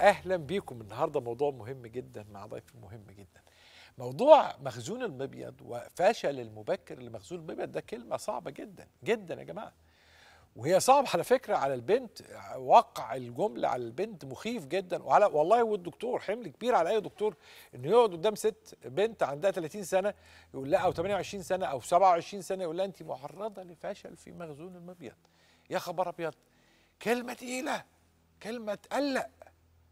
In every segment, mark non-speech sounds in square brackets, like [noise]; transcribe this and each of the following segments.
اهلا بيكم النهارده موضوع مهم جدا مع ضيف مهم جدا موضوع مخزون المبيض وفشل المبكر لمخزون المبيض ده كلمه صعبه جدا جدا يا جماعه وهي صعبة على فكرة على البنت وقع الجملة على البنت مخيف جدا وعلى والله والدكتور حمل كبير على أي دكتور إنه يقعد قدام ست بنت عندها 30 سنة يقول لها أو 28 سنة أو 27 سنة يقول لها أنت معرضة لفشل في مخزون المبيض يا خبر أبيض كلمة تقيلة كلمة تقلق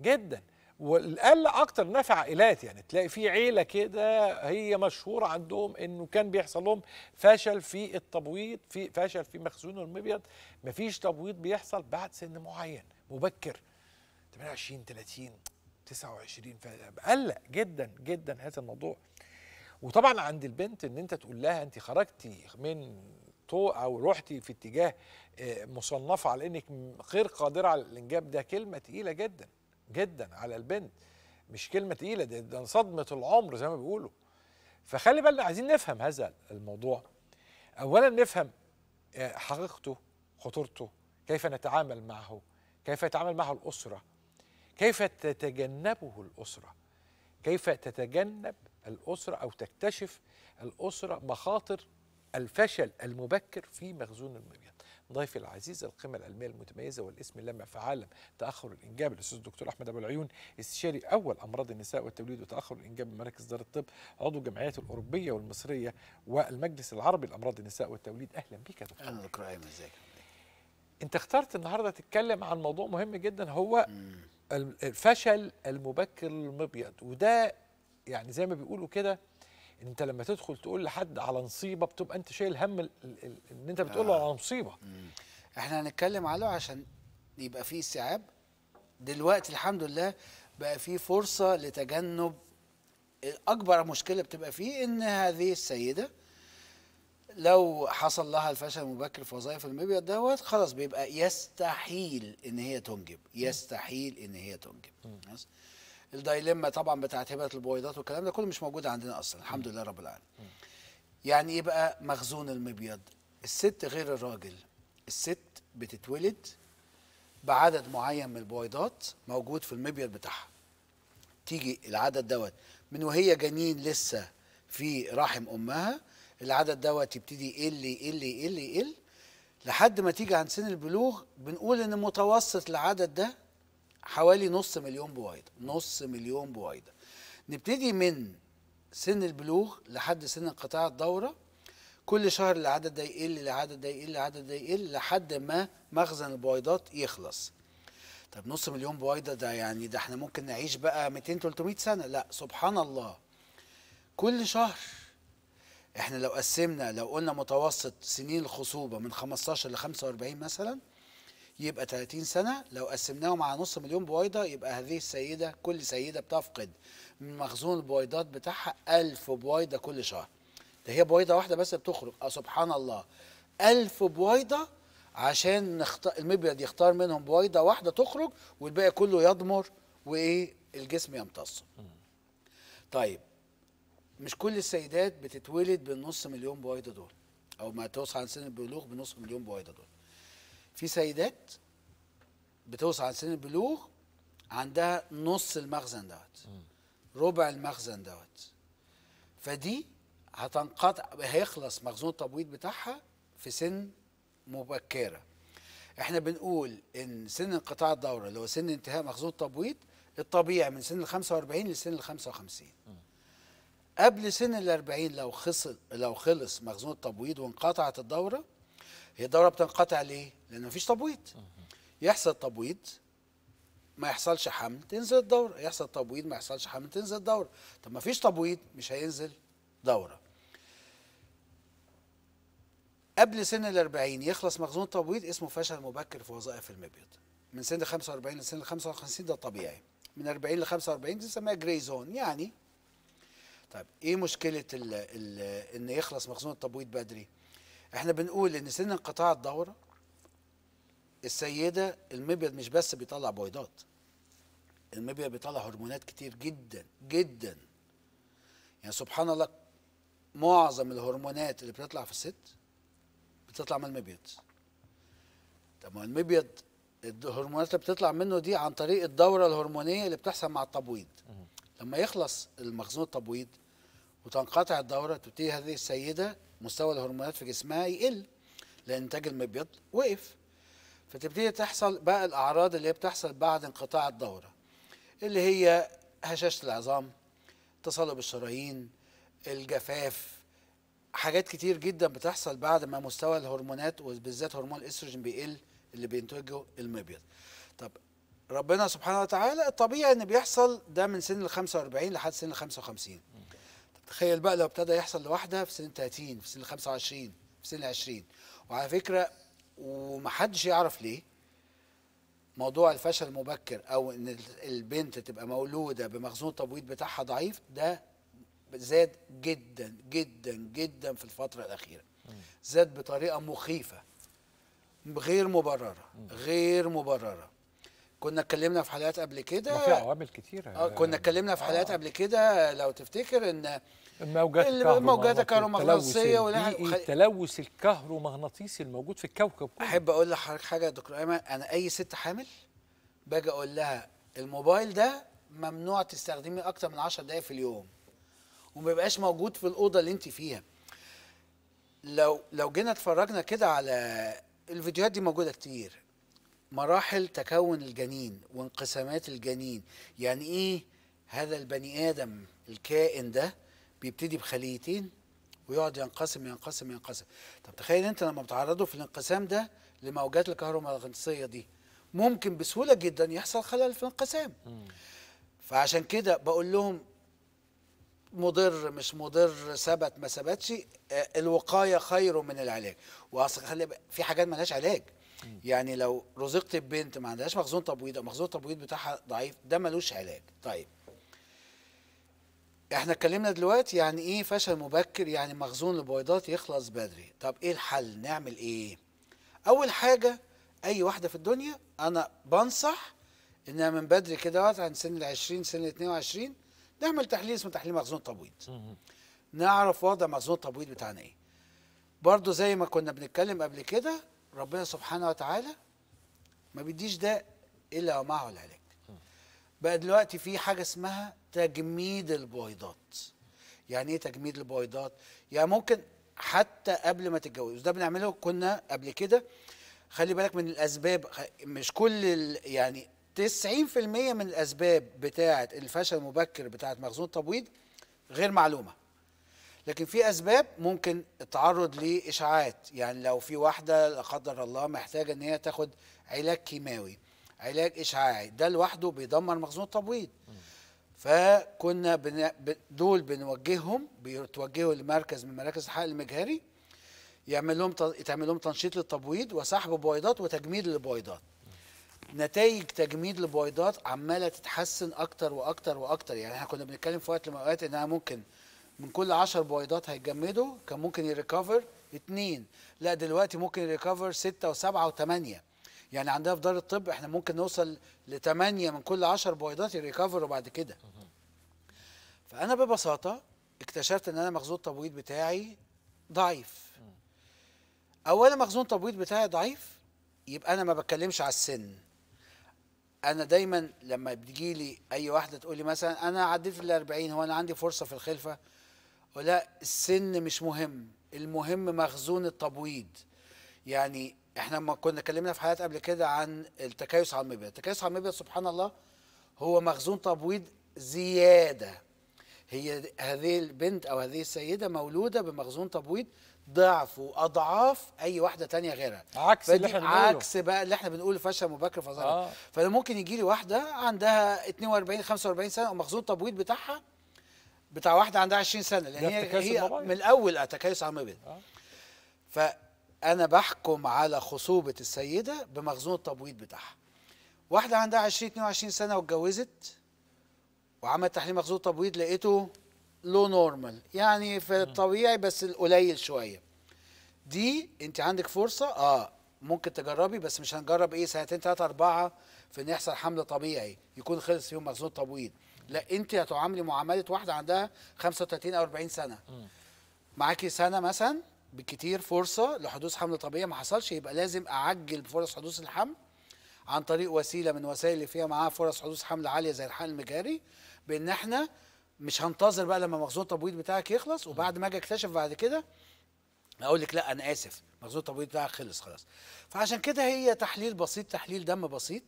جدا والاقل اكتر نفع عائلات يعني تلاقي في عيله كده هي مشهوره عندهم انه كان بيحصل لهم فشل في التبويض في فشل في مخزون المبيض مفيش تبويض بيحصل بعد سن معين مبكر 28 30 29 فقلق جدا جدا هذا الموضوع وطبعا عند البنت ان انت تقول لها انت خرجتي من طو او رحتي في اتجاه آه، مصنفه على انك غير قادره على الانجاب ده كلمه تقيله جدا جدا على البنت مش كلمه تقيله ده, ده صدمه العمر زي ما بيقولوا فخلي بالنا عايزين نفهم هذا الموضوع اولا نفهم آه، حقيقته خطورته كيف نتعامل معه كيف يتعامل معه الاسره كيف تتجنبه الاسره كيف تتجنب الاسره او تكتشف الاسره مخاطر الفشل المبكر في مخزون المياه ضيفي العزيز القيمه العلميه المتميزه والاسم اللامع في عالم تاخر الانجاب الاستاذ الدكتور احمد ابو العيون استشاري اول امراض النساء والتوليد وتاخر الانجاب بمراكز دار الطب عضو الجمعيات الاوروبيه والمصريه والمجلس العربي لامراض النساء والتوليد اهلا بك يا دكتور اهلا دكتور ايمن ازيك انت اخترت النهارده تتكلم عن موضوع مهم جدا هو الفشل المبكر المبيض وده يعني زي ما بيقولوا كده انت لما تدخل تقول لحد على نصيبه بتبقى انت شايل هم ال ال ال ان انت بتقول له آه. على مصيبه احنا هنتكلم عليه عشان يبقى فيه استيعاب دلوقتي الحمد لله بقى فيه فرصه لتجنب اكبر مشكله بتبقى فيه ان هذه السيده لو حصل لها الفشل المبكر في وظائف المبيض دوت خلاص بيبقى يستحيل ان هي تنجب يستحيل ان هي تنجب خلاص الدايليما طبعا بتاعت هبه البويضات والكلام ده كله مش موجود عندنا اصلا الحمد لله رب العالمين يعني ايه بقى مخزون المبيض الست غير الراجل الست بتتولد بعدد معين من البويضات موجود في المبيض بتاعها تيجي العدد دوت من وهي جنين لسه في رحم امها العدد دوت يبتدي يقل يقل يقل يقل لحد ما تيجي عند سن البلوغ بنقول ان متوسط العدد ده حوالي نص مليون بويضه نص مليون بويضه نبتدي من سن البلوغ لحد سن انقطاع الدوره كل شهر العدد ده يقل العدد ده يقل العدد ده يقل لحد ما مخزن البويضات يخلص طب نص مليون بويضه ده يعني ده احنا ممكن نعيش بقى 200 300 سنه لا سبحان الله كل شهر احنا لو قسمنا لو قلنا متوسط سنين الخصوبه من 15 ل 45 مثلا يبقى 30 سنة لو قسمناهم على نص مليون بويضة يبقى هذه السيدة كل سيدة بتفقد من مخزون البويضات بتاعها 1000 بويضة كل شهر ده هي بويضة واحدة بس بتخرج اه سبحان الله 1000 بويضة عشان نخط... المبيض يختار منهم بويضة واحدة تخرج والباقي كله يضمر وايه الجسم يمتصه طيب مش كل السيدات بتتولد بالنص مليون بويضة دول او ما توصل عن سن البلوغ بنص مليون بويضة دول في سيدات بتوصل على سن البلوغ عندها نص المخزن دوت ربع المخزن دوت فدي هتنقطع هيخلص مخزون التبويض بتاعها في سن مبكره احنا بنقول ان سن انقطاع الدوره اللي هو سن انتهاء مخزون التبويض الطبيعي من سن ال 45 لسن ال 55 قبل سن ال 40 لو خلص لو خلص مخزون التبويض وانقطعت الدوره هي الدوره بتنقطع ليه؟ لان مفيش تبويض يحصل تبويض ما يحصلش حمل تنزل الدوره يحصل تبويض ما يحصلش حمل تنزل الدوره طب ما فيش تبويض مش هينزل دوره قبل سن ال 40 يخلص مخزون التبويض اسمه فشل مبكر في وظائف المبيض من سن 45 لسن 55 ده طبيعي من 40 ل 45 دي بنسميها جراي زون يعني طب ايه مشكله ال ال ان يخلص مخزون التبويض بدري احنا بنقول ان سن انقطاع الدوره السيده المبيض مش بس بيطلع بويضات المبيض بيطلع هرمونات كتير جدا جدا يعني سبحان الله معظم الهرمونات اللي بتطلع في الست بتطلع من المبيض طب ما المبيض الهرمونات اللي بتطلع منه دي عن طريق الدوره الهرمونيه اللي بتحصل مع التبويض لما يخلص المخزون التبويض وتنقطع الدوره تبتدي هذه السيده مستوى الهرمونات في جسمها يقل لان انتاج المبيض وقف فتبتدي تحصل بقى الاعراض اللي هي بتحصل بعد انقطاع الدوره اللي هي هشاشه العظام تصلب الشرايين الجفاف حاجات كتير جدا بتحصل بعد ما مستوى الهرمونات وبالذات هرمون الاستروجين بيقل اللي بينتجه المبيض طب ربنا سبحانه وتعالى الطبيعي ان بيحصل ده من سن ال 45 لحد سن ال 55 تخيل بقى لو ابتدى يحصل لوحدها في سن 30 في سن 25 في سن 20 وعلى فكره ومحدش يعرف ليه موضوع الفشل المبكر او ان البنت تبقى مولوده بمخزون التبويض بتاعها ضعيف ده زاد جدا جدا جدا في الفتره الاخيره زاد بطريقه مخيفه غير مبرره غير مبرره كنا اتكلمنا في حلقات قبل كده في عوامل كتيره آه كنا اتكلمنا في حلقات آه. قبل كده لو تفتكر ان الموجات الموجات الكهرومغناطيسيه التلوث الكهرومغناطيسي الموجود في الكوكب كله احب اقول لحضرتك حاجه يا دكتور ايمن انا اي ست حامل باجي اقول لها الموبايل ده ممنوع تستخدميه اكتر من 10 دقائق في اليوم وما بيبقاش موجود في الاوضه اللي انت فيها لو لو جينا اتفرجنا كده على الفيديوهات دي موجوده كتير مراحل تكون الجنين وانقسامات الجنين يعني ايه هذا البني ادم الكائن ده بيبتدي بخليتين ويقعد ينقسم ينقسم ينقسم طب تخيل انت لما بتعرضه في الانقسام ده لموجات الكهرومغناطيسيه دي ممكن بسهوله جدا يحصل خلل في الانقسام فعشان كده بقول لهم مضر مش مضر ثبت ما ثبتش آه، الوقايه خير من العلاج واصل في حاجات ملهاش علاج يعني لو رزقت ببنت ما عندهاش مخزون تبويض او مخزون التبويض بتاعها ضعيف ده ملوش علاج طيب احنا اتكلمنا دلوقتي يعني ايه فشل مبكر يعني مخزون البويضات يخلص بدري طب ايه الحل نعمل ايه اول حاجه اي واحده في الدنيا انا بنصح انها من بدري كده عن سن ال 20 سن ال 22 نعمل تحليل اسمه تحليل مخزون التبويض نعرف وضع مخزون التبويض بتاعنا ايه برضو زي ما كنا بنتكلم قبل كده ربنا سبحانه وتعالى ما بيديش ده الا ومعه العلاج بقى دلوقتي في حاجه اسمها تجميد البويضات يعني ايه تجميد البويضات يعني ممكن حتى قبل ما تتجوز ده بنعمله كنا قبل كده خلي بالك من الاسباب مش كل يعني 90% من الاسباب بتاعه الفشل المبكر بتاعه مخزون التبويض غير معلومه لكن في اسباب ممكن التعرض لاشاعات يعني لو في واحده لا قدر الله محتاجه ان هي تاخد علاج كيماوي علاج اشعاعي ده لوحده بيدمر مخزون التبويض فكنا بن... دول بنوجههم بيتوجهوا لمركز من مراكز الحقل المجهري يعمل لهم يتعمل لهم تنشيط للتبويض وسحب بويضات وتجميد للبويضات نتائج تجميد البويضات عماله تتحسن اكتر واكتر واكتر يعني احنا كنا بنتكلم في وقت من الاوقات انها ممكن من كل 10 بويضات هيتجمدوا كان ممكن يريكفر اثنين لا دلوقتي ممكن يريكفر سته وسبعه وثمانيه يعني عندنا في دار الطب احنا ممكن نوصل لثمانيه من كل 10 بويضات يريكفروا بعد كده فانا ببساطه اكتشفت ان انا مخزون التبويض بتاعي ضعيف اولا مخزون التبويض بتاعي ضعيف يبقى انا ما بتكلمش على السن انا دايما لما بتجيلي اي واحده تقولي مثلا انا عديت في 40 هو انا عندي فرصه في الخلفه ولا السن مش مهم المهم مخزون التبويض يعني احنا ما كنا اتكلمنا في حلقات قبل كده عن التكيس على المبيض التكيس على المبيض سبحان الله هو مخزون تبويض زياده هي هذه البنت او هذه السيده مولوده بمخزون تبويض ضعف واضعاف اي واحده تانية غيرها عكس اللي احنا بنقوله عكس بقى اللي احنا بنقول فشل مبكر فظهر آه. فانا ممكن يجي لي واحده عندها 42 45 سنه ومخزون تبويض بتاعها بتاع واحده عندها 20 سنه لان هي, هي من الاول اتكيس على المبيض آه. فانا بحكم على خصوبه السيده بمخزون التبويض بتاعها واحده عندها 20 22 سنه واتجوزت وعملت تحليل مخزون تبويض لقيته لو نورمال يعني في الطبيعي بس القليل شويه دي انت عندك فرصه اه ممكن تجربي بس مش هنجرب ايه سنتين ثلاثه اربعه في ان يحصل حمل طبيعي يكون خلص فيهم مخزون تبويض لا انت هتعاملي معامله واحده عندها 35 او 40 سنه معاكي سنه مثلا بكتير فرصه لحدوث حمل طبيعي ما حصلش يبقى لازم اعجل فرص حدوث الحمل عن طريق وسيله من وسائل اللي فيها معاها فرص حدوث حمل عاليه زي الحقن المجاري بان احنا مش هنتظر بقى لما مخزون التبويض بتاعك يخلص وبعد ما اجي اكتشف بعد كده اقول لك لا انا اسف مخزون التبويض بتاعك خلص خلاص فعشان كده هي تحليل بسيط تحليل دم بسيط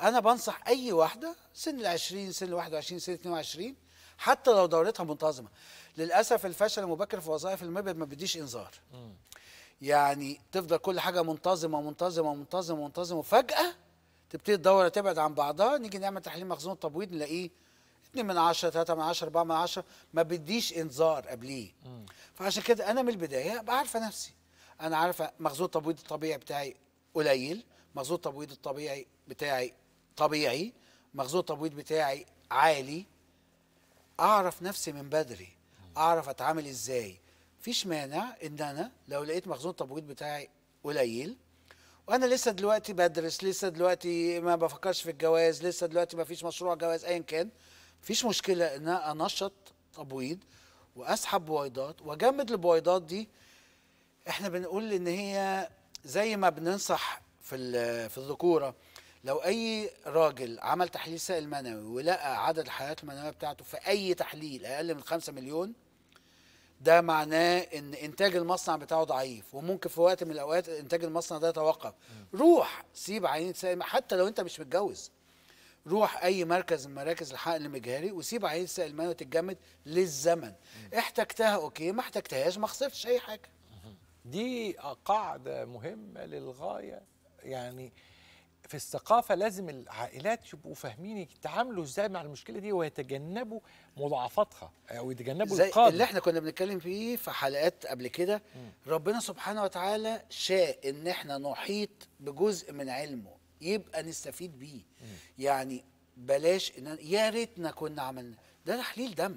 انا بنصح اي واحده سن ال 20 سن ال 21 سن ال 22 حتى لو دورتها منتظمه للاسف الفشل المبكر في وظائف المبيض ما بيديش انذار يعني تفضل كل حاجه منتظمه منتظمه منتظمه منتظمه وفجاه تبتدي الدوره تبعد عن بعضها نيجي نعمل تحليل مخزون التبويض نلاقيه 2 من 10 3 من 10 4 من 10 ما بيديش انذار قبليه فعشان كده انا من البدايه ابقى عارفه نفسي انا عارفه مخزون التبويض الطبيعي بتاعي قليل مخزون التبويض الطبيعي بتاعي طبيعي مخزون التبويض بتاعي عالي اعرف نفسي من بدري اعرف اتعامل ازاي مفيش مانع ان انا لو لقيت مخزون التبويض بتاعي قليل وانا لسه دلوقتي بدرس لسه دلوقتي ما بفكرش في الجواز لسه دلوقتي ما فيش مشروع جواز ايا كان مفيش مشكله ان انا انشط تبويض واسحب بويضات واجمد البويضات دي احنا بنقول ان هي زي ما بننصح في في الذكوره لو اي راجل عمل تحليل سائل منوي ولقى عدد الحالات المنويه بتاعته في اي تحليل اقل من 5 مليون ده معناه ان انتاج المصنع بتاعه ضعيف وممكن في وقت من الاوقات انتاج المصنع ده يتوقف روح سيب عينه سائل حتى لو انت مش متجوز روح اي مركز من مراكز الحقن المجهري وسيب عينه سائل منوي تتجمد للزمن احتجتها اوكي ما احتجتهاش ما خسرتش اي حاجه دي قاعده مهمه للغايه يعني في الثقافه لازم العائلات يبقوا فاهمين يتعاملوا ازاي مع المشكله دي ويتجنبوا مضاعفاتها او يتجنبوا زي القادم. اللي احنا كنا بنتكلم فيه في حلقات قبل كده ربنا سبحانه وتعالى شاء ان احنا نحيط بجزء من علمه يبقى نستفيد بيه مم. يعني بلاش ان يا ريتنا كنا عملنا ده تحليل دم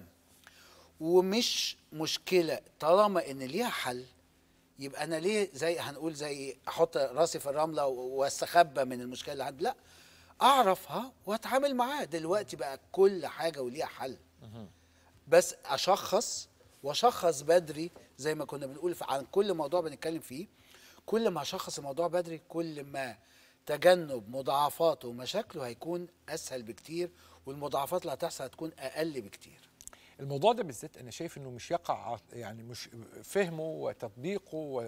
ومش مشكله طالما ان ليها حل يبقى انا ليه زي هنقول زي احط راسي في الرمله واستخبى من المشكله اللي عندي لا اعرفها واتعامل معاها دلوقتي بقى كل حاجه وليها حل بس اشخص واشخص بدري زي ما كنا بنقول عن كل موضوع بنتكلم فيه كل ما اشخص الموضوع بدري كل ما تجنب مضاعفاته ومشاكله هيكون اسهل بكتير والمضاعفات اللي هتحصل هتكون اقل بكتير الموضوع ده بالذات انا شايف انه مش يقع يعني مش فهمه وتطبيقه و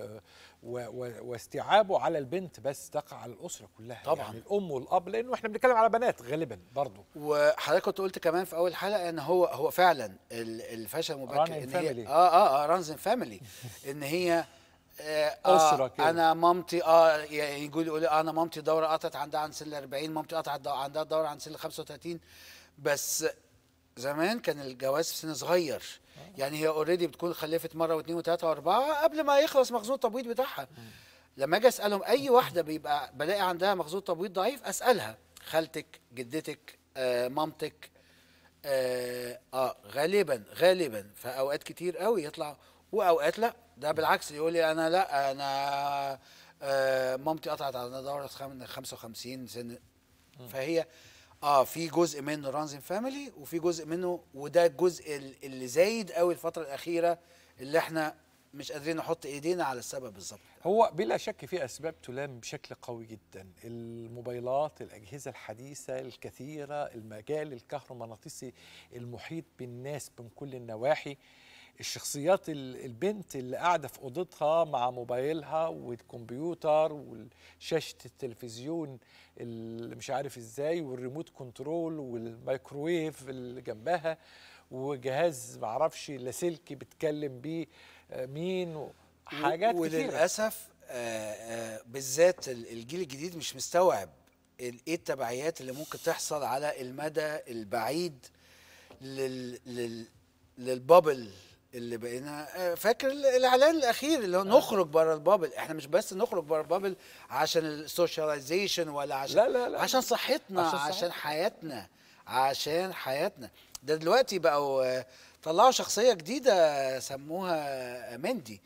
و و واستيعابه على البنت بس تقع على الاسره كلها طبعا يعني الام والاب لانه احنا بنتكلم على بنات غالبا برضه وحضرتك كنت قلت كمان في اول حلقه ان هو هو فعلا الفشل المبكر آه، آه، آه، [laughs] ان هي اه اه اه رانز فاميلي ان هي آه اسره كده انا مامتي اه يعني يقول انا مامتي دوره قطعت عندها عن سن 40 مامتي قطعت عندها دوره عن سن 35 بس زمان كان الجواز في سن صغير آه. يعني هي اوريدي بتكون خلفت مره واثنين وثلاثه واربعه قبل ما يخلص مخزون التبويض بتاعها آه. لما اجي اسالهم اي واحده بيبقى بلاقي عندها مخزون تبويض ضعيف اسالها خالتك جدتك آه، مامتك آه, اه غالبا غالبا في اوقات كتير قوي يطلع واوقات لا ده بالعكس يقول لي انا لا انا آه مامتي قطعت على دوره 55 سن فهي اه في جزء منه رانز فاميلي وفي جزء منه وده الجزء اللي زايد قوي الفتره الاخيره اللي احنا مش قادرين نحط ايدينا على السبب بالظبط هو بلا شك في اسباب تلام بشكل قوي جدا الموبايلات الاجهزه الحديثه الكثيره المجال الكهرومغناطيسي المحيط بالناس من كل النواحي الشخصيات البنت اللي قاعده في اوضتها مع موبايلها والكمبيوتر وشاشه التلفزيون اللي مش عارف ازاي والريموت كنترول والمايكرويف اللي جنبها وجهاز معرفش لاسلكي بتكلم بيه آه، مين حاجات كتير وللاسف آه، آه، بالذات الجيل الجديد مش مستوعب ايه التبعيات اللي ممكن تحصل على المدى البعيد لل, لل... للبابل اللي بقينا آه، فاكر الاعلان الاخير اللي هو آه. نخرج بره البابل احنا مش بس نخرج بره البابل عشان السوشياليزيشن ولا عشان لا لا لا عشان صحتنا عشان, عشان حياتنا عشان حياتنا ده دلوقتي بقوا آه، طلعوا شخصيه جديده سموها مندي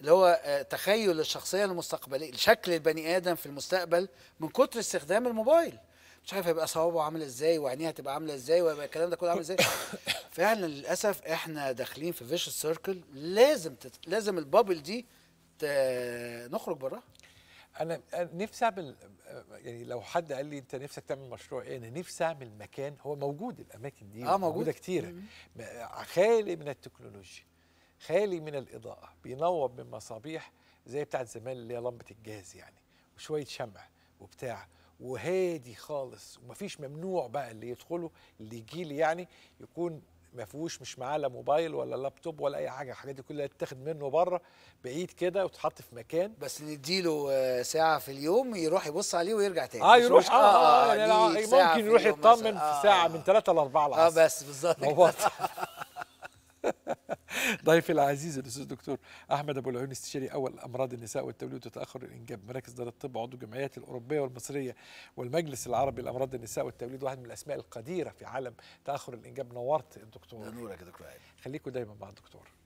اللي هو تخيل الشخصيه المستقبليه شكل البني ادم في المستقبل من كتر استخدام الموبايل مش عارف هيبقى صوابه عامل ازاي وعينيه هتبقى عامله ازاي وهيبقى الكلام ده كله عامل ازاي [laughs] فعلا للاسف احنا داخلين في فيش سيركل لازم تت... لازم البابل دي ت... نخرج براها انا نفسي اعمل يعني لو حد قال لي انت نفسك تعمل مشروع ايه انا نفسي اعمل مكان هو موجود الاماكن دي آه موجود. موجوده كتيره خالي من التكنولوجيا خالي من الاضاءه بينور من مصابيح زي بتاعت زمان اللي هي لمبه الجاز يعني وشويه شمع وبتاع وهادي خالص ومفيش ممنوع بقى اللي يدخله اللي يجيلي يعني يكون ما فيهوش مش معاه لا موبايل ولا لابتوب ولا اي حاجه الحاجات دي كلها تتاخد منه بره بعيد كده وتتحط في مكان بس نديله آه، ساعه في اليوم يروح يبص عليه ويرجع تاني اه يروح اه, آه, آه, آه يعني آه ممكن يروح يطمن في ساعه آه. من 3 ل 4 العصر اه بس بالظبط [laughs] [laughs] ضيفي العزيز الاستاذ الدكتور احمد ابو العيون استشاري اول امراض النساء والتوليد وتاخر الانجاب مراكز دار الطب عضو الجمعيات الاوروبيه والمصريه والمجلس العربي لامراض النساء والتوليد واحد من الاسماء القديره في عالم تاخر الانجاب نورت الدكتور نورك يا دكتور خليكم دايما مع الدكتور